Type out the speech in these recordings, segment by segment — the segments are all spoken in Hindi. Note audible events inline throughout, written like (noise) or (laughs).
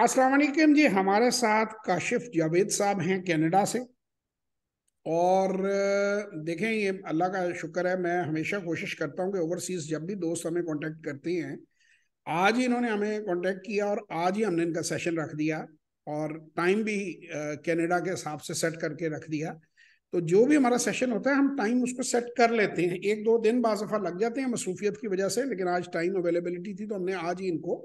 वालेकुम जी हमारे साथ काशिफ जावेद साहब हैं कनाडा से और देखें ये अल्लाह का शुक्र है मैं हमेशा कोशिश करता हूँ कि ओवरसीज़ जब भी दोस्त हमें कांटेक्ट करते हैं आज ही इन्होंने हमें कांटेक्ट किया और आज ही हमने इनका सेशन रख दिया और टाइम भी कनाडा के हिसाब से सेट करके रख दिया तो जो भी हमारा सेशन होता है हम टाइम उसको सेट कर लेते हैं एक दो दिन बासफ़ा लग जाते हैं मसरूफियत की वजह से लेकिन आज टाइम अवेलेबिलिटी थी तो हमने आज ही इनको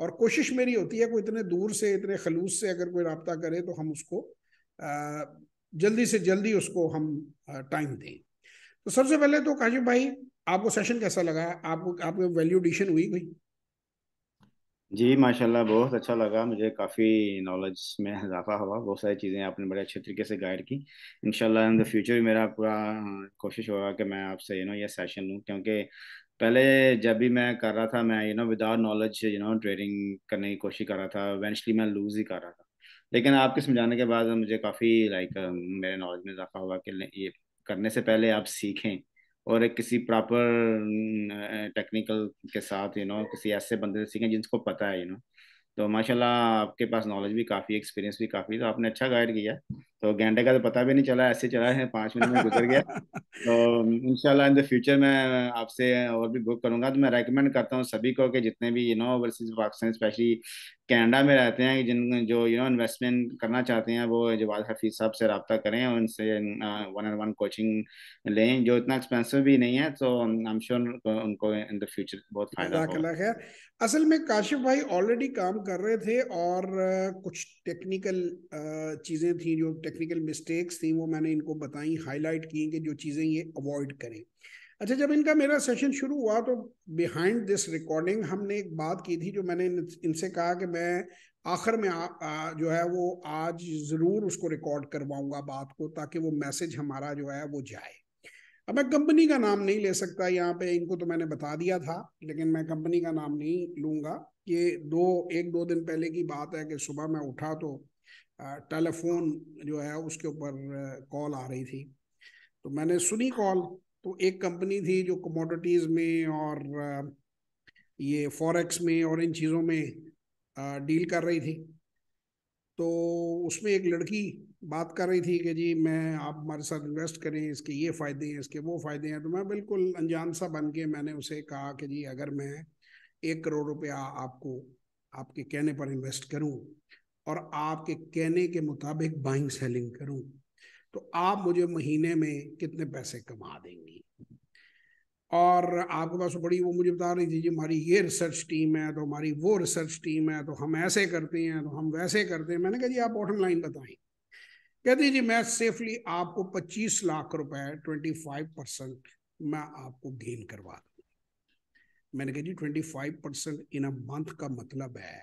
और कोशिश मेरी होती है कोई इतने दूर से इतने खलूस से अगर कोई रबता करे तो हम उसको जल्दी से जल्दी उसको हम टाइम दें तो सबसे पहले तो काशिफ भाई आपको सेशन कैसा लगा आपको आपको वैल्यू एडिशन हुई कोई जी माशाल्लाह बहुत अच्छा लगा मुझे काफ़ी नॉलेज में इजाफा हुआ बहुत सारी चीज़ें आपने बड़े अच्छे तरीके से गाइड की इन इन द फ्यूचर भी मेरा पूरा कोशिश होगा कि मैं आपसे यू नो ये सेशन लूँ क्योंकि पहले जब भी मैं कर रहा था मैं you know without knowledge you know trading करने की कोशिश कर रहा था इवेंचुअली मैं लूज ही कर रहा था लेकिन आपके समझाने के बाद मुझे काफ़ी लाइक मेरे नॉलेज में इजाफा हुआ कि ये करने से पहले आप सीखें और एक किसी प्रॉपर टेक्निकल के साथ यू नो किसी ऐसे बंदे से सीखें जिनको पता है यू नो तो माशाल्लाह आपके पास नॉलेज भी काफ़ी एक्सपीरियंस भी काफ़ी तो आपने अच्छा गाइड किया तो घंटे का तो पता भी नहीं चला ऐसे चला है पाँच मिनट में गुजर गया तो इनशाला इन द फ्यूचर मैं आपसे और भी बुक करूंगा तो मैं रेकमेंड करता हूँ सभी को कि जितने भी you know overseas Pakistan specially Canada में रहते हैं जिन जो यू नो इन्वेस्टमेंट करना चाहते हैं वो जवाद हफीज साहब से रबता करें और उनसे वन एंड वन कोचिंग लें जो इतना एक्सपेंसिव भी नहीं है तो आई एम श्योर उनको इन द फ्यूचर बहुत फायदा होगा असल में काशिफ भाई ऑलरेडी काम कर रहे थे और कुछ टेक्निकल चीज़ें थी जो टेक्निकल मिस्टेक्स थी वो मैंने इनको बताई हाईलाइट की कि जो चीज़ें ये अवॉइड करें अच्छा जब इनका मेरा सेशन शुरू हुआ तो बिहाइंड दिस रिकॉर्डिंग हमने एक बात की थी जो मैंने इनसे कहा कि मैं आखिर में आ, आ, जो है वो आज ज़रूर उसको रिकॉर्ड करवाऊंगा बात को ताकि वो मैसेज हमारा जो है वो जाए अब मैं कंपनी का नाम नहीं ले सकता यहाँ पे इनको तो मैंने बता दिया था लेकिन मैं कंपनी का नाम नहीं लूँगा ये दो एक दो दिन पहले की बात है कि सुबह मैं उठा तो टेलीफोन जो है उसके ऊपर कॉल आ रही थी तो मैंने सुनी कॉल तो एक कंपनी थी जो कमोडिटीज़ में और ये फॉरेक्स में और इन चीज़ों में डील कर रही थी तो उसमें एक लड़की बात कर रही थी कि जी मैं आप हमारे साथ इन्वेस्ट करें इसके ये फ़ायदे हैं इसके वो फ़ायदे हैं तो मैं बिल्कुल अनजान सा बन के मैंने उसे कहा कि जी अगर मैं एक करोड़ रुपया आपको आपके कहने पर इन्वेस्ट करूं और आपके कहने के मुताबिक बाइंग सेलिंग करूं तो आप मुझे महीने में कितने पैसे कमा देंगी और आपके पास बड़ी वो मुझे बता रही थी जी हमारी ये रिसर्च टीम है तो हमारी वो रिसर्च टीम है तो हम ऐसे करते हैं तो हम वैसे करते हैं मैंने कहा जी आप बॉटम लाइन बताएं कहते जी मैं सेफली आपको 25 लाख रुपए 25 परसेंट मैं आपको गेन करवा दूँ मैंने कहा जी 25 परसेंट इन अ मंथ का मतलब है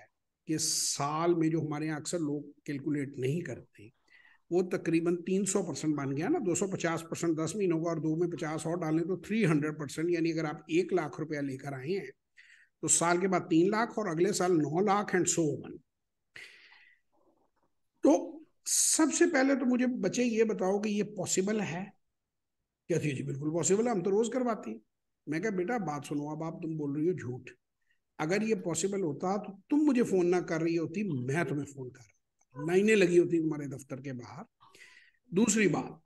कि साल में जो हमारे यहाँ अक्सर लोग कैलकुलेट नहीं करते वो तकरीबन 300 परसेंट बन गया ना 250 परसेंट दस महीनों का और दो में 50 और डालें तो 300 परसेंट यानी अगर आप एक लाख रुपया लेकर आए हैं तो साल के बाद तीन लाख और अगले साल नौ लाख एंड सो वन तो सबसे पहले तो मुझे बच्चे ये बताओ कि ये पॉसिबल है कहती है जी बिल्कुल पॉसिबल है हम तो रोज करवाते हैं मैं कहा बेटा बात सुनो अब आप तुम बोल रही हो झूठ अगर ये पॉसिबल होता तो तुम मुझे फोन ना कर रही होती मैं तुम्हें फोन कर रहा लाइने लगी होती तुम्हारे दफ्तर के बाहर दूसरी बात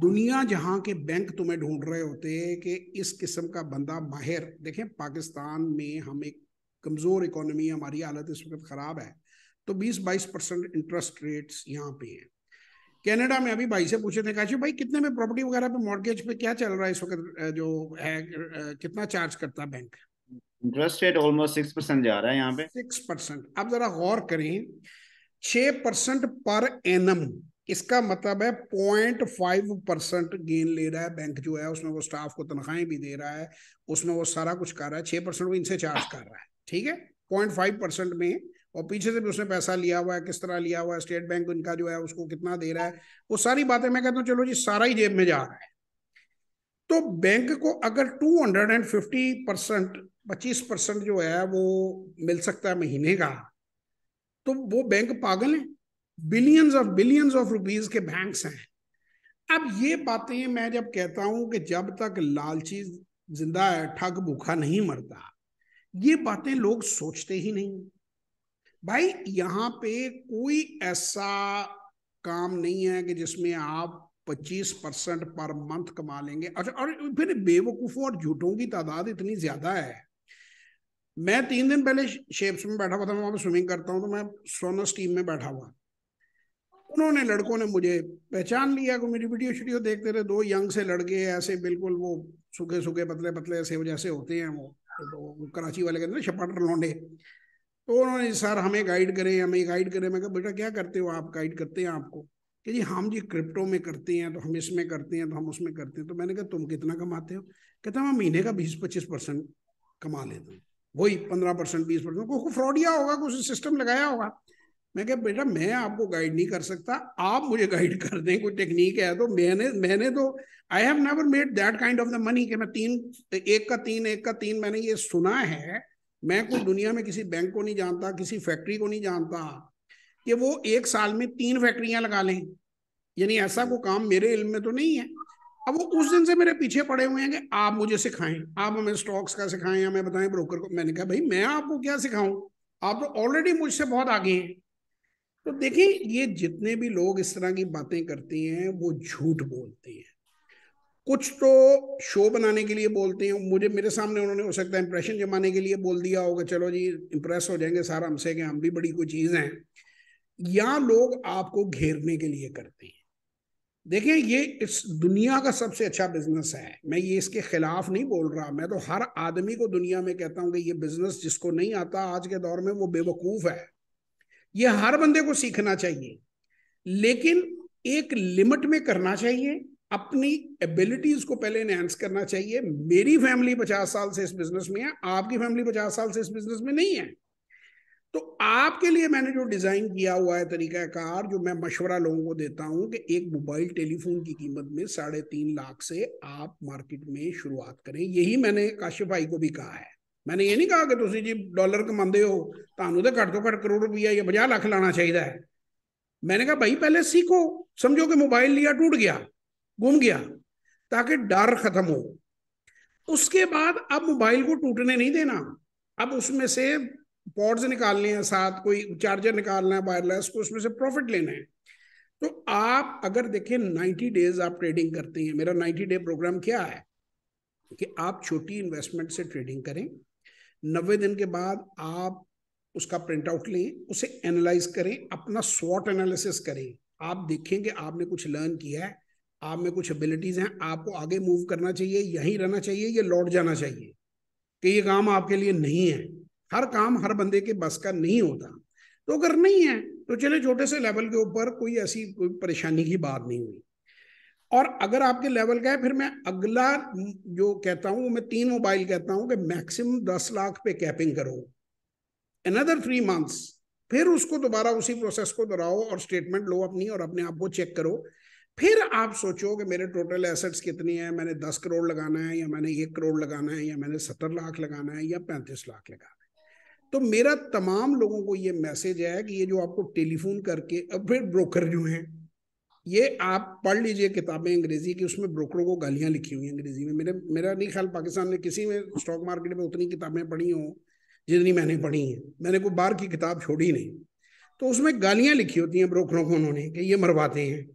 दुनिया जहां के बैंक तुम्हें ढूंढ रहे होते कि इस किस्म का बंदा माहिर देखें पाकिस्तान में हम एक कमजोर इकोनॉमी हमारी हालत इस वक्त खराब है तो 20-22 परसेंट इंटरेस्ट रेट्स यहाँ पे हैं कनाडा में अभी भाई से पूछे थे काशी भाई कितने में प्रॉपर्टी वगैरह पे मॉर्गेज पे क्या चल रहा है इस वक्त जो है कितना चार्ज करता है bank interest rate almost six percent जा रहा है यहाँ पे सिक्स परसेंट अब जरा गौर करें छह परसेंट पर एनम इसका मतलब है पॉइंट फाइव परसेंट गेन ले रहा है बैंक जो है उसमें वो स्टाफ को तनख्वाहें भी दे रहा है उसमें वो सारा कुछ कर रहा है छह परसेंट वो इनसे चार्ज कर रहा है ठीक है पॉइंट फाइव परसेंट में और पीछे से भी उसने पैसा लिया हुआ है किस तरह लिया हुआ है स्टेट बैंक उनका जो है उसको कितना दे रहा है वो सारी बातें मैं कहता हूँ चलो जी सारा ही जेब में जा रहा है तो बैंक को अगर two hundred and fifty percent पच्चीस परसेंट जो है वो मिल सकता है महीने का तो वो बैंक पागल है billions of billions of rupees के बैंक हैं अब ये बातें मैं जब कहता हूं कि जब तक लालची जिंदा है ठग भूखा नहीं मरता ये बातें लोग सोचते ही नहीं भाई यहाँ पे कोई ऐसा काम नहीं है कि जिसमें आप 25 परसेंट पर मंथ कमा लेंगे अच्छा और फिर बेवकूफों और झूठों की तादाद इतनी ज्यादा है मैं तीन दिन पहले शेप्स में बैठा हुआ था मैं वहां पर स्विमिंग करता हूँ तो मैं सोनस टीम में बैठा हुआ उन्होंने लड़कों ने मुझे पहचान लिया को मेरी वीडियो शीडियो देखते रहे दो यंग से लड़के ऐसे बिल्कुल वो सूखे सूखे पतले पतले ऐसे जैसे होते हैं वो तो कराची वाले कहते हैं छपाटर लौंडे तो उन्होंने सर हमें गाइड करें हमें गाइड करें मैं कहा बेटा क्या करते हो आप गाइड करते हैं आपको कि जी हम जी क्रिप्टो में करते हैं तो हम इसमें करते हैं तो हम उसमें करते हैं तो मैंने कहा तुम कितना कमाते हो कहते मैं महीने का बीस पच्चीस परसेंट कमा लेता हूँ वही पंद्रह परसेंट बीस परसेंट कोई फ्रॉडिया होगा कुछ सिस्टम लगाया होगा मैं क्या बेटा मैं आपको गाइड नहीं कर सकता आप मुझे गाइड (laughs) कर दें कोई टेक्निक है तो मैंने मैंने तो I have never made that kind of the money कि मैं तीन एक का तीन एक का तीन मैंने ये सुना है मैं कोई दुनिया में किसी बैंक को नहीं जानता किसी फैक्ट्री को नहीं जानता कि वो एक साल में तीन फैक्ट्रियां लगा लें यानी ऐसा कोई काम मेरे इल्म में तो नहीं है अब वो उस दिन से मेरे पीछे पड़े हुए हैं कि आप मुझे सिखाएं आप हमें स्टॉक्स का सिखाएं मैं बताएं ब्रोकर को मैंने कहा भाई मैं आपको क्या सिखाऊं आप तो ऑलरेडी मुझसे बहुत आगे हैं तो देखिए ये जितने भी लोग इस तरह की बातें करते हैं वो झूठ बोलते हैं कुछ तो शो बनाने के लिए बोलते हैं मुझे मेरे सामने उन्होंने हो सकता है इंप्रेशन जमाने के लिए बोल दिया होगा चलो जी इंप्रेस हो जाएंगे सर हमसे कि हम भी बड़ी कोई चीज़ हैं या लोग आपको घेरने के लिए करते हैं देखें ये इस दुनिया का सबसे अच्छा बिजनेस है मैं ये इसके खिलाफ नहीं बोल रहा मैं तो हर आदमी को दुनिया में कहता हूँ कि ये बिजनेस जिसको नहीं आता आज के दौर में वो बेवकूफ है ये हर बंदे को सीखना चाहिए लेकिन एक लिमिट में करना चाहिए अपनी एबिलिटीज को पहले एनहेंस करना चाहिए मेरी फैमिली पचास साल से इस बिजनेस में है आपकी फैमिली पचास साल से इस बिजनेस में नहीं है तो आपके लिए मैंने जो डिजाइन किया हुआ है तरीकाकार जो मैं मशवरा लोगों को देता हूं कि एक मोबाइल टेलीफोन की कीमत में साढ़े तीन लाख से आप मार्केट में शुरुआत करें यही मैंने काशिफ भाई को भी कहा है मैंने ये नहीं कहा कि तुम जी डॉलर कमाते हो तो तो घट तो घट करोड़ रुपया या पचास लाख लाना चाहिए मैंने कहा भाई पहले सीखो समझो कि मोबाइल लिया टूट गया गुम गया ताकि डर खत्म हो उसके बाद अब मोबाइल को टूटने नहीं देना अब उसमें से पॉड्स निकालने हैं साथ कोई चार्जर निकालना है वायरलेस को तो उसमें से प्रॉफिट लेना है तो आप अगर देखें नाइन्टी डेज आप ट्रेडिंग करते हैं मेरा नाइन्टी डे प्रोग्राम क्या है कि आप छोटी इन्वेस्टमेंट से ट्रेडिंग करें नब्बे दिन के बाद आप उसका प्रिंट आउट लें उसे एनालाइज करें अपना स्वॉट एनालिसिस करें आप देखें कि आपने कुछ लर्न किया है आप में कुछ एबिलिटीज हैं आपको आगे मूव करना चाहिए यहीं रहना चाहिए या लौट जाना चाहिए कि ये काम आपके लिए नहीं है हर काम हर बंदे के बस का नहीं होता तो अगर नहीं है तो चले छोटे से लेवल के ऊपर कोई ऐसी कोई परेशानी की बात नहीं हुई और अगर आपके लेवल का है फिर मैं अगला जो कहता हूँ मैं तीन मोबाइल कहता हूँ कि मैक्सिमम दस लाख पे कैपिंग करो अनदर थ्री मंथ्स फिर उसको दोबारा उसी प्रोसेस को दोहराओ और स्टेटमेंट लो अपनी और अपने आप को चेक करो फिर आप सोचो कि मेरे टोटल एसेट्स कितनी है मैंने दस करोड़ लगाना है या मैंने एक करोड़ लगाना है या मैंने सत्तर लाख लगाना है या पैंतीस लाख लगाना है तो मेरा तमाम लोगों को ये मैसेज है कि ये जो आपको टेलीफोन करके अब फिर ब्रोकर जो हैं ये आप पढ़ लीजिए किताबें अंग्रेजी की उसमें ब्रोकरों को गालियाँ लिखी हुई हैं अंग्रेजी में मेरे मेरा नहीं ख्याल पाकिस्तान में किसी में स्टॉक मार्केट में उतनी किताबें पढ़ी हों जितनी मैंने पढ़ी हैं मैंने कोई बाहर की किताब छोड़ी नहीं तो उसमें गालियाँ लिखी होती हैं ब्रोकरों को उन्होंने कि ये मरवाते हैं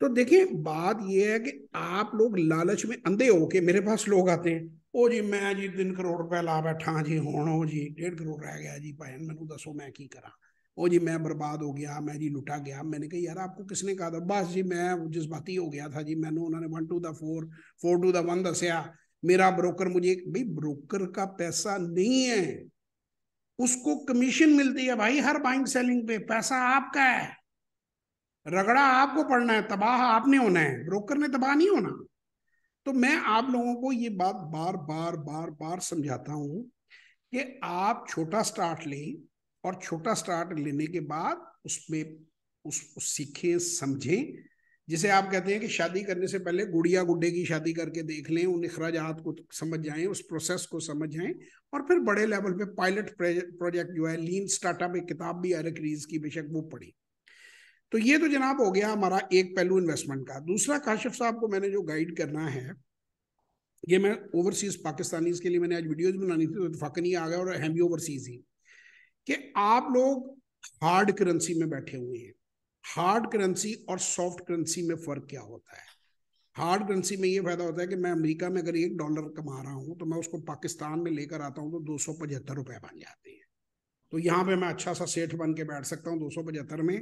तो देखिए बात यह है कि आप लोग लालच में अंधे हो के मेरे पास लोग आते हैं ओ जी मैं जी तीन करोड़ रुपया ला बैठा जी हूँ जी डेढ़ करोड़ रह गया जी भैन मैं दसो मैं की करा ओ जी मैं बर्बाद हो गया मैं जी लुटा गया मैंने कहा यार आपको किसने कहा था बस जी मैं जज्बाती हो गया था जी मैंने उन्होंने one two the four four two the one दसिया मेरा ब्रोकर मुझे भाई ब्रोकर का पैसा नहीं है उसको कमीशन मिलती है भाई हर बाइंग सेलिंग पे पैसा आपका है रगड़ा आपको पढ़ना है तबाह आपने होना है ब्रोकर ने तबाह नहीं होना तो मैं आप लोगों को ये बात बार बार बार बार समझाता हूं कि आप छोटा स्टार्ट लें और छोटा स्टार्ट लेने के बाद उसमें उस, उस सीखें समझें जिसे आप कहते हैं कि शादी करने से पहले गुड़िया गुड्डे की शादी करके देख लें उन अखराजात को समझ जाएं उस प्रोसेस को समझ जाएं और फिर बड़े लेवल पे पायलट प्रोजेक्ट जो है लीन स्टार्टअप एक किताब भी एरिक रीज की बेशक वो पढ़ी तो ये तो जनाब हो गया हमारा एक पहलू इन्वेस्टमेंट का दूसरा काशिफ साहब को मैंने जो गाइड करना है ये मैं ओवरसीज पाकिस्तानी के लिए मैंने आज वीडियोज बनानी थी तो इतफाकन नहीं आ गया और हम भी ओवरसीज ही कि आप लोग हार्ड करेंसी में बैठे हुए हैं हार्ड करेंसी और सॉफ्ट करेंसी में फ़र्क क्या होता है हार्ड करेंसी में ये फ़ायदा होता है कि मैं अमेरिका में अगर एक डॉलर कमा रहा हूँ तो मैं उसको पाकिस्तान में लेकर आता हूँ तो दो सौ पचहत्तर रुपये बन जाते हैं तो यहाँ पे मैं अच्छा सा सेठ बन के बैठ सकता हूँ दो सौ पचहत्तर में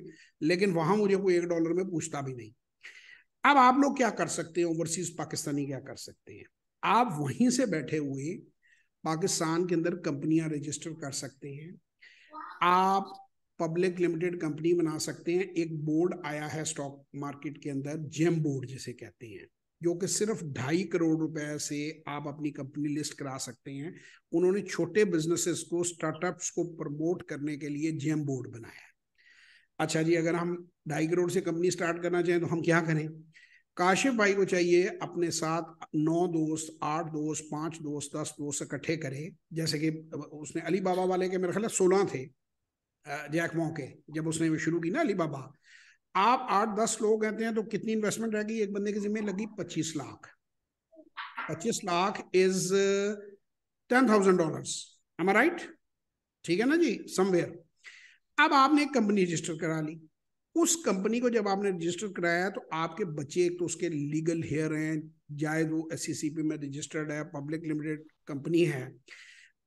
लेकिन वहां मुझे कोई एक डॉलर में पूछता भी नहीं अब आप लोग क्या कर सकते हैं ओवरसीज पाकिस्तानी क्या कर सकते हैं आप वहीं से बैठे हुए पाकिस्तान के अंदर कंपनियां रजिस्टर कर सकते हैं आप पब्लिक लिमिटेड कंपनी बना सकते हैं एक बोर्ड आया है स्टॉक मार्केट के अंदर जेम बोर्ड जिसे कहते हैं जो कि सिर्फ ढाई करोड़ रुपए से आप अपनी कंपनी लिस्ट करा सकते हैं उन्होंने छोटे बिजनेसेस को स्टार्टअप्स को प्रमोट करने के लिए जेम बोर्ड बनाया अच्छा जी अगर हम ढाई करोड़ से कंपनी स्टार्ट करना चाहें तो हम क्या करें काशिफ भाई को चाहिए अपने साथ नौ दोस्त आठ दोस्त पांच दोस्त दस दोस्त इकट्ठे करे जैसे कि उसने अली बाबा वाले के मेरे ख्याल सोलह थे जैक के जब उसने शुरू की ना अली बाबा आप आठ दस लोग रहते हैं तो कितनी इन्वेस्टमेंट रहेगी एक बंदे के जिम्मे लगी पच्चीस लाख पच्चीस lakh is ten thousand dollar am right ठीक है ना जी समवेयर अब आपने एक कंपनी रजिस्टर करा ली उस कंपनी को जब आपने रजिस्टर कराया तो आपके बच्चे एक तो उसके लीगल हेयर हैं जायद वो एस e में रजिस्टर्ड है पब्लिक लिमिटेड कंपनी है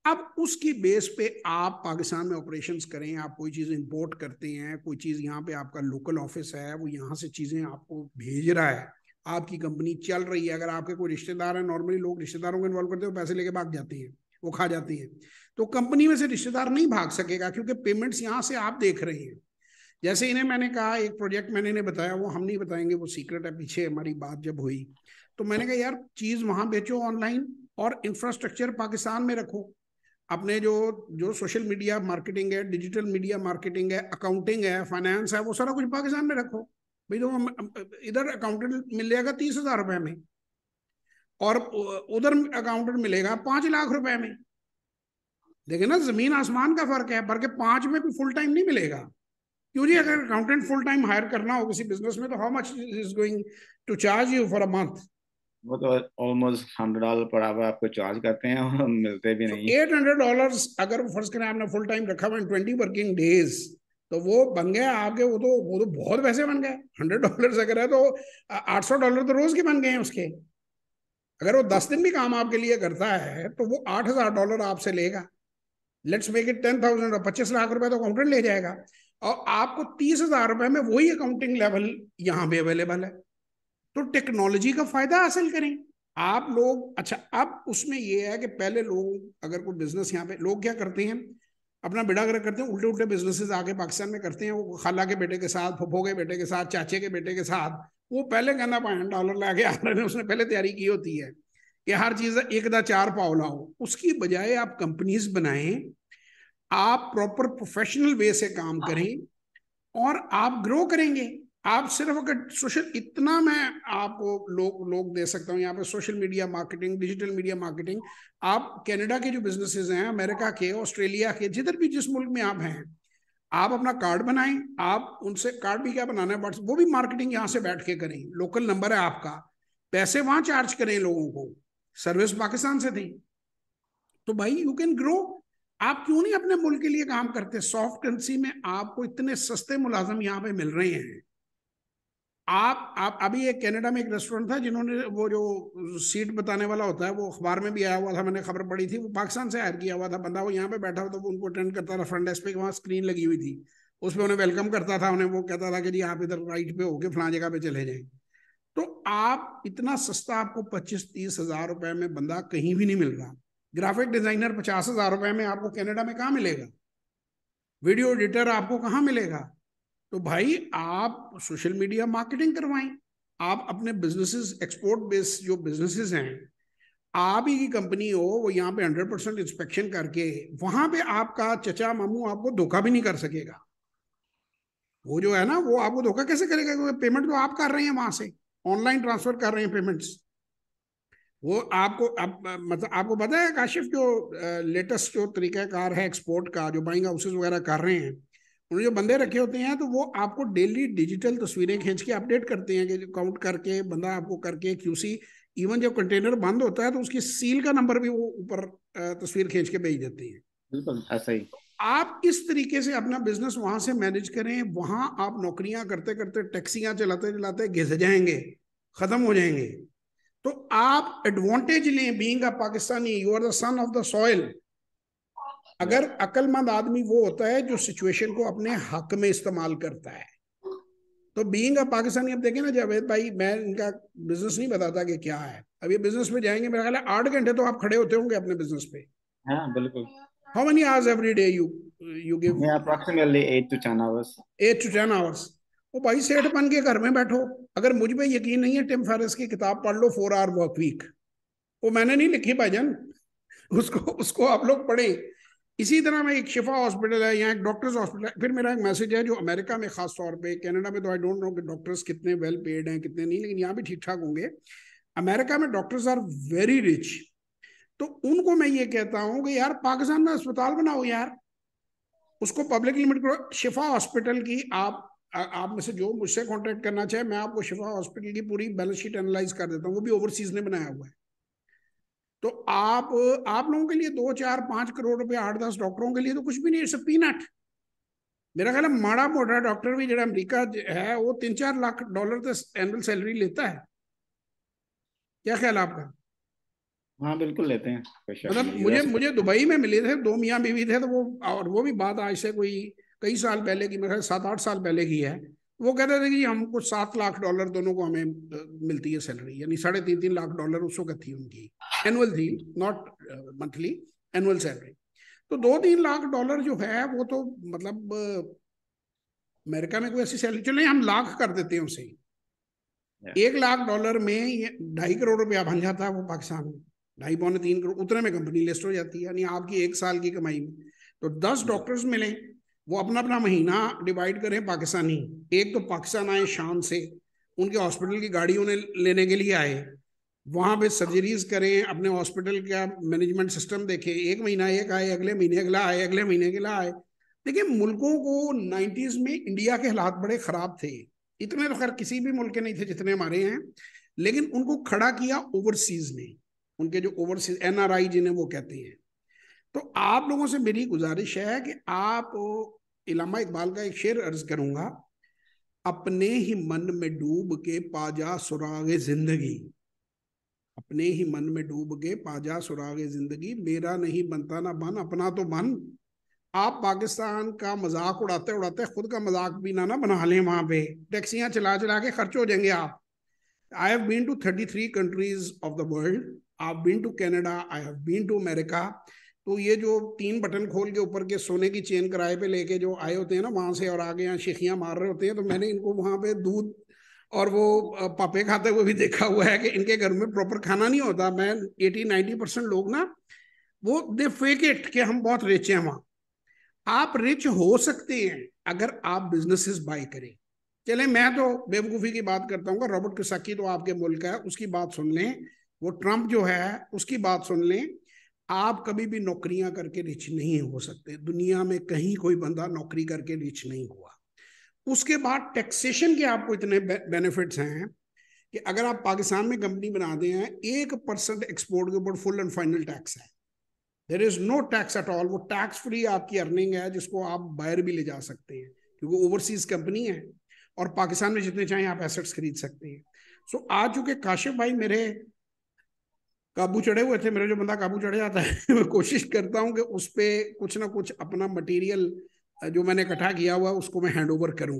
अब उसकी बेस पे आप पाकिस्तान में ऑपरेशन करें आप कोई चीज़ इंपोर्ट करते हैं कोई चीज़ यहाँ पे आपका लोकल ऑफिस है वो यहाँ से चीज़ें आपको भेज रहा है आपकी कंपनी चल रही है अगर आपके कोई रिश्तेदार हैं नॉर्मली लोग रिश्तेदारों को इन्वॉल्व करते हैं पैसे लेके भाग जाते हैं वो खा जाती हैं तो कंपनी में से रिश्तेदार नहीं भाग सकेगा क्योंकि पेमेंट्स यहाँ से आप देख रहे हैं जैसे इन्हें मैंने कहा एक प्रोजेक्ट मैंने इन्हें बताया वो हम नहीं बताएंगे वो सीक्रेट है पीछे हमारी बात जब हुई तो मैंने कहा यार चीज़ वहाँ बेचो ऑनलाइन और इंफ्रास्ट्रक्चर पाकिस्तान में रखो अपने जो जो सोशल मीडिया मार्केटिंग है डिजिटल मीडिया मार्केटिंग है अकाउंटिंग है फाइनेंस है वो सारा कुछ पाकिस्तान में रखो भाई तो इधर अकाउंटेंट मिल जाएगा तीस हजार रुपए में और उधर अकाउंटेंट मिलेगा पांच लाख रुपए में देखिए ना जमीन आसमान का फर्क है बल्कि पांच में भी फुल टाइम नहीं मिलेगा क्यों जी अगर अकाउंटेंट फुल टाइम हायर करना हो किसी बिजनेस में तो how much is going to charge you for a month वो तो almost hundred dollar per hour आपको चार्ज करते हैं और मिलते भी तो नहीं एट हंड्रेड डॉलर अगर फर्ज करें आपने फुल टाइम रखा हुआ ट्वेंटी वर्किंग डेज तो वो बन गए आपके वो तो वो तो बहुत पैसे बन गए हंड्रेड डॉलर अगर है तो आठ सौ डॉलर तो रोज के बन गए हैं उसके अगर वो दस दिन भी काम आपके लिए करता है तो वो आठ हजार डॉलर आपसे लेगा let's make it ten thousand और पच्चीस लाख रुपए तो अकाउंटेंट ले जाएगा और आपको तीस हजार रुपए में वही अकाउंटिंग लेवल यहाँ पे अवेलेबल है तो टेक्नोलॉजी का फायदा हासिल करें आप लोग अच्छा अब उसमें यह है कि पहले लोग अगर कोई बिजनेस यहाँ पे लोग क्या करते हैं अपना बेटा अगर करते हैं उल्टे उल्टे बिजनेसेस आके पाकिस्तान में करते हैं वो खाला के बेटे के साथ फुफो के बेटे के साथ चाचे के बेटे के साथ वो पहले कहना पाए डॉलर ला के आ रहे हैं उसने पहले तैयारी की होती है कि हर चीज एक दा चार पाव लाओ उसकी बजाय आप कंपनीज बनाएं आप प्रॉपर प्रोफेशनल वे से काम हाँ। करें और आप ग्रो करेंगे आप सिर्फ अगर सोशल इतना मैं आपको लोग लोग दे सकता हूँ यहाँ पे social media marketing digital media marketing आप कनाडा के जो बिजनेसेस हैं अमेरिका के ऑस्ट्रेलिया के जिधर भी जिस मुल्क में आप हैं आप अपना कार्ड बनाएं आप उनसे कार्ड भी क्या बनाना है व्हाट्सएप वो भी मार्केटिंग यहाँ से बैठ के करें लोकल नंबर है आपका पैसे वहां चार्ज करें लोगों को सर्विस पाकिस्तान से थी तो भाई यू कैन ग्रो आप क्यों नहीं अपने मुल्क के लिए काम करते सॉफ्ट करेंसी में आपको इतने सस्ते मुलाजम यहाँ पे मिल रहे हैं आप आप अभी एक कनाडा में एक रेस्टोरेंट था जिन्होंने वो जो सीट बताने वाला होता है वो अखबार में भी आया हुआ था मैंने खबर पड़ी थी वो पाकिस्तान से हायर किया हुआ था बंदा वो यहाँ पे बैठा हुआ था वो उनको अटेंड करता था फ्रंट डेस्क पे वहाँ स्क्रीन लगी हुई थी उसमें उन्हें वेलकम करता था उन्हें वो कहता था कि जी आप इधर राइट पे होके फला जगह पे चले जाए तो आप इतना सस्ता आपको पच्चीस तीस हजार रुपए में बंदा कहीं भी नहीं मिल रहा ग्राफिक डिजाइनर पचास हजार रुपए में आपको कैनेडा में कहाँ मिलेगा वीडियो एडिटर आपको कहाँ मिलेगा तो भाई आप सोशल मीडिया मार्केटिंग करवाएं आप अपने बिजनेसेस एक्सपोर्ट बेस्ड जो बिजनेसेस हैं आप ही की कंपनी हो वो यहाँ पे हंड्रेड परसेंट इंस्पेक्शन करके वहां पे आपका चचा मामू आपको धोखा भी नहीं कर सकेगा वो जो है ना वो आपको धोखा कैसे करेगा क्योंकि पेमेंट तो आप कर रहे हैं वहां से ऑनलाइन ट्रांसफर कर रहे हैं पेमेंट्स वो आपको आप, मतलब आपको पता है काशिफ जो लेटेस्ट जो तरीकाकार है एक्सपोर्ट का जो बाइंग हाउसेज वगैरह कर रहे हैं उन्होंने जो बंदे रखे होते हैं तो वो आपको डेली डिजिटल तस्वीरें खींच के अपडेट करते हैं कि काउंट करके बंदा आपको करके क्यूसी इवन जब कंटेनर बंद होता है तो उसकी सील का नंबर भी वो ऊपर तस्वीर खींच के भेज देती है ऐसा ही तो आप इस तरीके से अपना बिजनेस वहां से मैनेज करें वहां आप नौकरियां करते करते टैक्सियां चलाते चलाते घिस जाएंगे खत्म हो जाएंगे तो आप एडवांटेज लें being a Pakistani you are the son of the soil अगर अकलमंद आदमी वो होता है जो सिचुएशन को अपने हक में इस्तेमाल करता है तो बीइंग अ पाकिस्तानी अब देखें ना जावेद भाई मैं इनका बिजनेस नहीं बताता कि क्या है अब ये बिजनेस में जाएंगे मेरा ख्याल है आठ घंटे तो आप खड़े होते होंगे अपने बिजनेस पे हाँ बिल्कुल how many hours every day you you give me approximately 8 to 10 hours 8 to 10 hours वो भाई सेठ बन के घर में बैठो अगर मुझ पे यकीन नहीं है टिम फेरिस की किताब पढ़ लो फोर आवर वर्क वीक वो मैंने नहीं लिखी भाईजान उसको उसको आप लोग पढ़ें इसी तरह में एक शिफा हॉस्पिटल है यहाँ एक डॉक्टर्स हॉस्पिटल है फिर मेरा एक मैसेज है जो अमेरिका में खास तौर पे कनाडा में तो आई डोंट नो कि डॉक्टर्स कितने वेल पेड हैं कितने नहीं लेकिन यहाँ भी ठीक ठाक होंगे अमेरिका में डॉक्टर्स आर वेरी रिच तो उनको मैं ये कहता हूँ कि यार पाकिस्तान में अस्पताल बनाओ यार उसको पब्लिक लिमिट करो शिफा हॉस्पिटल की आप आप में से जो मुझसे कॉन्टेक्ट करना चाहे मैं आपको शिफा हॉस्पिटल की पूरी बैलेंस शीट एनालाइज कर देता हूँ वो भी ओवरसीज ने बनाया हुआ है तो आप आप लोगों के लिए दो चार पांच करोड़ रुपए आठ दस डॉक्टरों के लिए तो कुछ भी नहीं इट्स पीनट मेरा ख्याल है माड़ा मोटा डॉक्टर भी जरा अमरीका है वो तीन चार लाख डॉलर तक एनुअल सैलरी लेता है क्या ख्याल आपका हाँ बिल्कुल लेते हैं मतलब मुझे मुझे दुबई में मिले थे दो मियाँ बीवी थे तो वो और वो भी बात आज से कोई कई साल पहले की मेरा सात आठ साल पहले की है वो कहते थे कि हमको सात लाख डॉलर दोनों को हमें मिलती है सैलरी यानी साढ़े तीन तीन लाख डॉलर उस वक्त थी उनकी एनुअल थी नॉट मंथली एनुअल सैलरी तो दो तीन लाख डॉलर जो है वो तो मतलब अमेरिका में कोई ऐसी सैलरी चले हम लाख कर देते हैं उसे एक लाख डॉलर में ढाई करोड़ रुपया बन जाता है वो पाकिस्तान में ढाई पौने तीन करोड़ उतने में कंपनी लिस्ट हो जाती है यानी आपकी एक साल की कमाई में तो दस डॉक्टर्स मिले वो अपना अपना महीना डिवाइड करें पाकिस्तानी एक तो पाकिस्तान आए शाम से उनके हॉस्पिटल की गाड़ी उन्हें लेने के लिए आए वहाँ पे सर्जरीज करें अपने हॉस्पिटल का मैनेजमेंट सिस्टम देखें एक महीना एक आए अगले महीने अगला आए अगले महीने अगला आए देखिए मुल्कों को नाइन्टीज़ में इंडिया के हालात बड़े ख़राब थे इतने तो खैर किसी भी मुल्क के नहीं थे जितने हमारे हैं लेकिन उनको खड़ा किया ओवरसीज ने उनके जो ओवरसीज एन आर जिन्हें वो कहते हैं तो आप लोगों से मेरी गुजारिश है कि आप इलामा इकबाल का एक शेर अर्ज करूंगा अपने ही मन में डूब के पाजा सुरागे जिंदगी अपने ही मन में डूब के पाजा सुरागे जिंदगी मेरा नहीं बनता ना बन अपना तो बन आप पाकिस्तान का मजाक उड़ाते उड़ाते खुद का मजाक भी ना ना बना लें वहां पे टैक्सियां चला चला के खर्च हो जाएंगे आप I have been to thirty three countries of the world I have been to Canada I have been to America तो ये जो तीन बटन खोल के ऊपर के सोने की चेन किराए पे लेके जो आए होते हैं ना वहाँ से और आगे यहाँ शिखियाँ मार रहे होते हैं तो मैंने इनको वहाँ पे दूध और वो पापे खाते हुए भी देखा हुआ है कि इनके घर में प्रॉपर खाना नहीं होता मैं एटी नाइन्टी परसेंट लोग ना वो दे फेक इट कि हम बहुत रिच हैं वहाँ आप रिच हो सकते हैं अगर आप बिजनेसेस बाय करें चले मैं तो बेवकूफ़ी की बात करता हूँ रॉबर्ट किसाकी तो आपके मुल्क है उसकी बात सुन लें वो ट्रंप जो है उसकी बात सुन लें आप कभी भी नौकरियां करके रिच नहीं हो सकते दुनिया में कहीं कोई बंदा नौकरी करके रिच नहीं हुआ उसके बाद टैक्सेशन के आपको इतने बेनिफिट्स हैं कि अगर आप पाकिस्तान में कंपनी बना दे हैं एक परसेंट एक्सपोर्ट के ऊपर फुल एंड फाइनल टैक्स है there is no tax at all वो टैक्स फ्री आपकी अर्निंग है जिसको आप बाहर भी ले जा सकते हैं क्योंकि ओवरसीज कंपनी है और पाकिस्तान में जितने चाहें आप एसेट्स खरीद सकते हैं सो so, आज चूंकि काशिफ भाई मेरे काबू चढ़े हुए थे मेरे जो बंदा काबू चढ़ जाता है (laughs) मैं कोशिश करता हूँ कि उस पर कुछ ना कुछ अपना मटेरियल जो मैंने इकट्ठा किया हुआ है उसको मैं हैंड ओवर करूँ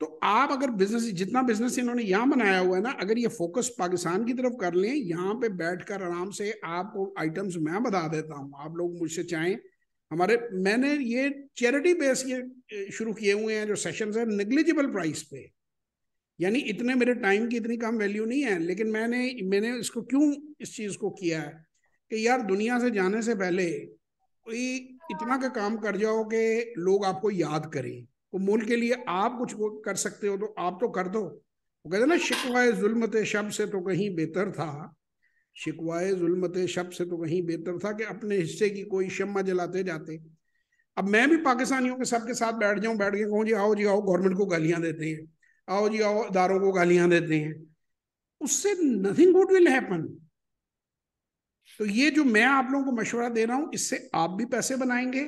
तो आप अगर बिजनेस जितना बिजनेस इन्होंने यहाँ बनाया हुआ है ना अगर ये फोकस पाकिस्तान की तरफ कर लें यहाँ पे बैठ कर आराम से आपको आइटम्स मैं बता देता हूँ आप लोग मुझसे चाहें हमारे मैंने ये चैरिटी बेस ये शुरू किए हुए हैं जो सेशन है निग्लिजिबल प्राइस पे यानी इतने मेरे टाइम की इतनी कम वैल्यू नहीं है लेकिन मैंने मैंने इसको क्यों इस चीज़ को किया है कि यार दुनिया से जाने से पहले कोई इतना का काम कर जाओ कि लोग आपको याद करें तो मूल के लिए आप कुछ कर सकते हो तो आप तो कर दो वो कहते ना शिकवाए जुल्मत शब से तो कहीं बेहतर था शिकवाए जुल्मत शब से तो कहीं बेहतर था कि अपने हिस्से की कोई शम्मा जलाते जाते अब मैं भी पाकिस्तानियों के सबके साथ बैठ जाऊं बैठ के कहूँ जी आओ जी आओ गवर्नमेंट को गालियाँ देते हैं आओ जी आओ दारों को गालियां देते हैं उससे नथिंग गुड विल हैपन तो ये जो मैं आप लोगों को मशवरा दे रहा हूं इससे आप भी पैसे बनाएंगे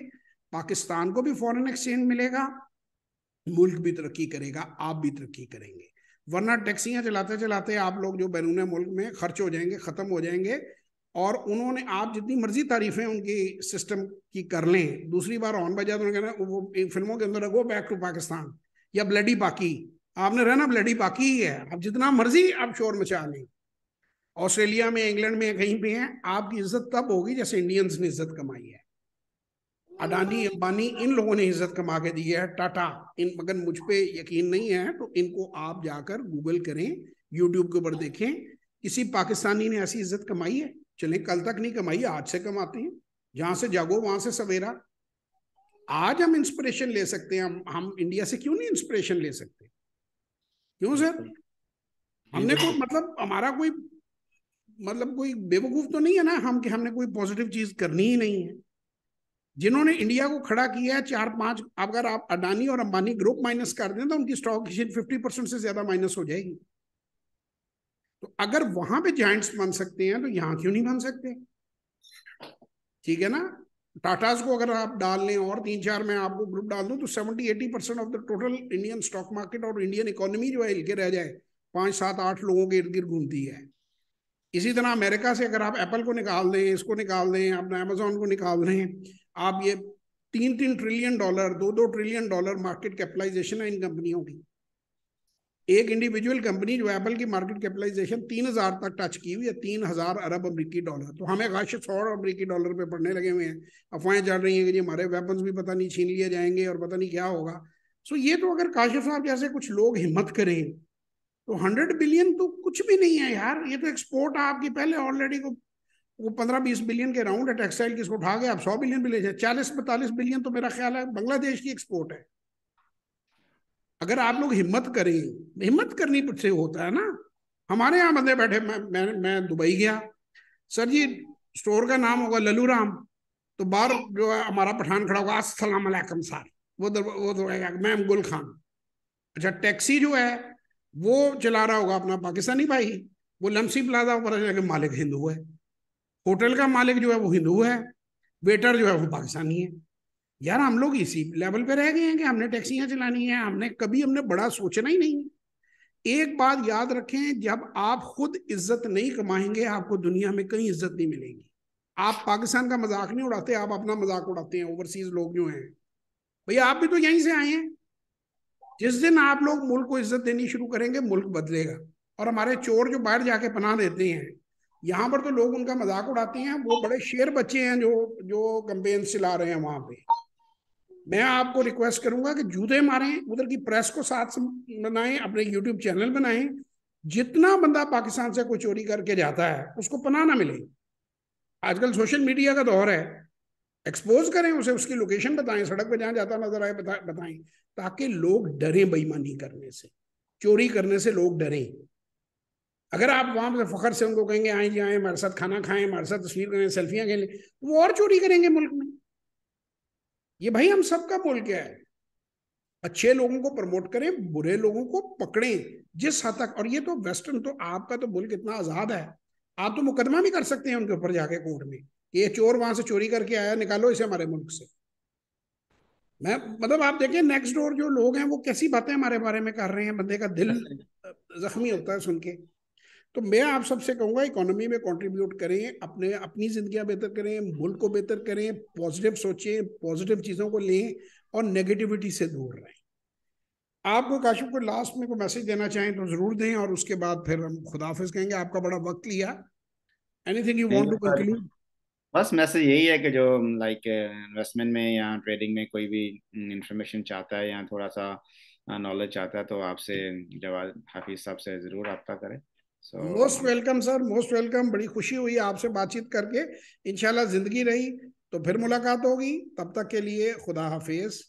पाकिस्तान को भी फॉरेन एक्सचेंज मिलेगा मुल्क भी तरक्की करेगा आप भी तरक्की करेंगे वरना टैक्सियां चलाते चलाते आप लोग जो बैरून मुल्क में खर्च हो जाएंगे ख़त्म हो जाएंगे और उन्होंने आप जितनी मर्जी तारीफें उनकी सिस्टम की कर लें दूसरी बार ऑन बजा तो उन्होंने कहना फिल्मों के अंदर गो बैक टू पाकिस्तान या ब्लडी पाकी आपने रहना ब्लडी बाकी ही है आप जितना मर्जी आप शोर मचा लें ऑस्ट्रेलिया में इंग्लैंड में कहीं भी हैं आपकी इज्जत तब होगी जैसे इंडियंस ने इज्जत कमाई है अडानी अंबानी इन लोगों ने इज्जत कमा के दी है टाटा इन मगर मुझ पर यकीन नहीं है तो इनको आप जाकर गूगल करें यूट्यूब के ऊपर देखें किसी पाकिस्तानी ने ऐसी इज्जत कमाई है चले कल तक नहीं कमाई आज से कमाते हैं जहां से जागो वहां से सवेरा आज हम इंस्पिरेशन ले सकते हैं हम हम इंडिया से क्यों नहीं इंस्पिरेशन ले सकते क्यों सर हमने को मतलब हमारा कोई मतलब कोई बेवकूफ तो नहीं है ना हम कि हमने कोई पॉजिटिव चीज करनी ही नहीं है जिन्होंने इंडिया को खड़ा किया है चार पांच अगर आप अडानी और अंबानी ग्रुप माइनस कर दें तो उनकी स्टॉक फिफ्टी परसेंट से ज्यादा माइनस हो जाएगी तो अगर वहां पे जॉइंट्स बन सकते हैं तो यहां क्यों नहीं बन सकते ठीक है ना टाटाज को अगर आप डाल लें और तीन चार में आपको ग्रुप डाल दूं तो seventy eighty percent of the total Indian stock market और इंडियन इकोनॉमी जो है हिलके रह जाए पाँच सात आठ लोगों के इर्द गिर्द घूमती है इसी तरह अमेरिका से अगर आप एप्पल को निकाल दें इसको निकाल दें अपना अमेजोन को निकाल दें आप ये तीन तीन ट्रिलियन डॉलर दो दो ट्रिलियन डॉलर मार्केट कैपिटलाइजेशन है इन कंपनियों की एक इंडिविजुअल कंपनी जो एप्पल की मार्केट कैपिटलाइजेशन तीन हजार तक टच की हुई है तीन हजार अरब अमरीकी डॉलर तो हमें गाश सौ अमरीकी डॉलर पे पढ़ने लगे हुए हैं अफवाहें चल रही हैं कि जी हमारे वेपन्स भी पता नहीं छीन लिए जाएंगे और पता नहीं क्या होगा सो ये तो अगर काशिफ साहब जैसे कुछ लोग हिम्मत करें तो हंड्रेड बिलियन तो कुछ भी नहीं है यार ये तो एक्सपोर्ट आपकी पहले ऑलरेडी को वो पंद्रह बीस बिलियन के राउंड है टेक्सटाइल की उठा के आप सौ बिलियन भी ले जाए चालीस पैंतालीस बिलियन तो मेरा ख्याल है बांग्लादेश की एक्सपोर्ट है अगर आप लोग हिम्मत करें हिम्मत करनी से होता है ना हमारे यहाँ बंदे बैठे मैं मैं मैं दुबई गया सर जी स्टोर का नाम होगा लल्लू राम तो बाहर जो है हमारा पठान खड़ा होगा असलम सर वो दर, वो दर, मैम गुल खान अच्छा टैक्सी जो है वो चला रहा होगा अपना पाकिस्तानी भाई वो लमसी प्लाजा पर मालिक हिंदू है होटल का मालिक जो है वो हिंदू है वेटर जो है वो पाकिस्तानी है यार हम लोग इसी लेवल पे रह गए हैं कि हमने टैक्सियां चलानी है हमने कभी हमने बड़ा सोचना ही नहीं एक बात याद रखें जब आप खुद इज्जत नहीं कमाएंगे आपको दुनिया में कहीं इज्जत नहीं मिलेगी आप पाकिस्तान का मजाक नहीं उड़ाते आप अपना मजाक उड़ाते हैं ओवरसीज लोग जो हैं भैया आप भी तो यहीं से आए हैं जिस दिन आप लोग मुल्क को इज्जत देनी शुरू करेंगे मुल्क बदलेगा और हमारे चोर जो बाहर जाके पना देते हैं यहाँ पर तो लोग उनका मजाक उड़ाते हैं वो बड़े शेर बच्चे हैं जो जो कंपेन चला रहे हैं वहां पे मैं आपको रिक्वेस्ट करूंगा कि जूते मारें उधर की प्रेस को साथ बनाएं अपने यूट्यूब चैनल बनाएं जितना बंदा पाकिस्तान से कोई चोरी करके जाता है उसको पना ना मिले आजकल सोशल मीडिया का दौर है एक्सपोज करें उसे उसकी लोकेशन बताएं सड़क पर जहाँ जाता नजर आए बता, बताएं ताकि लोग डरें बेईमानी करने से चोरी करने से लोग डरें अगर आप वहां पर फखर से उनको कहेंगे आए जी आए हमारे साथ खाना खाएं हमारे साथ तस्वीर करें सेल्फियाँ खेलें तो वो और चोरी करेंगे मुल्क में ये भाई हम सबका बोल के आए अच्छे लोगों को प्रमोट करें बुरे लोगों को पकड़ें जिस हद तक और ये तो वेस्टर्न तो आपका तो मुल्क इतना आजाद है आप तो मुकदमा भी कर सकते हैं उनके ऊपर जाके कोर्ट में ये चोर वहां से चोरी करके आया निकालो इसे हमारे मुल्क से मैं मतलब आप देखें नेक्स्ट डोर जो लोग हैं वो कैसी बातें हमारे बारे में कर रहे हैं बंदे का दिल जख्मी होता है सुन के तो मैं आप सबसे कहूँगा इकोनॉमी में कंट्रीब्यूट करें अपने अपनी ज़िंदगी बेहतर करें मुल्क को बेहतर करें पॉजिटिव सोचें पॉजिटिव चीज़ों को लें और नेगेटिविटी से दूर रहें आपको काशिफ को लास्ट में कोई मैसेज देना चाहें तो ज़रूर दें और उसके बाद फिर हम खुदाफिज कहेंगे आपका बड़ा वक्त लिया anything you want to conclude बस मैसेज यही है कि जो लाइक इन्वेस्टमेंट में या ट्रेडिंग में कोई भी इंफॉर्मेशन हम्म, चाहता है या थोड़ा सा नॉलेज चाहता है तो आपसे जवाब हाफिज़ साहब से ज़रूर रब्ता करें most welcome sir most welcome बड़ी खुशी हुई आपसे बातचीत करके इनशाला जिंदगी रही तो फिर मुलाकात होगी तब तक के लिए खुदा हाफिज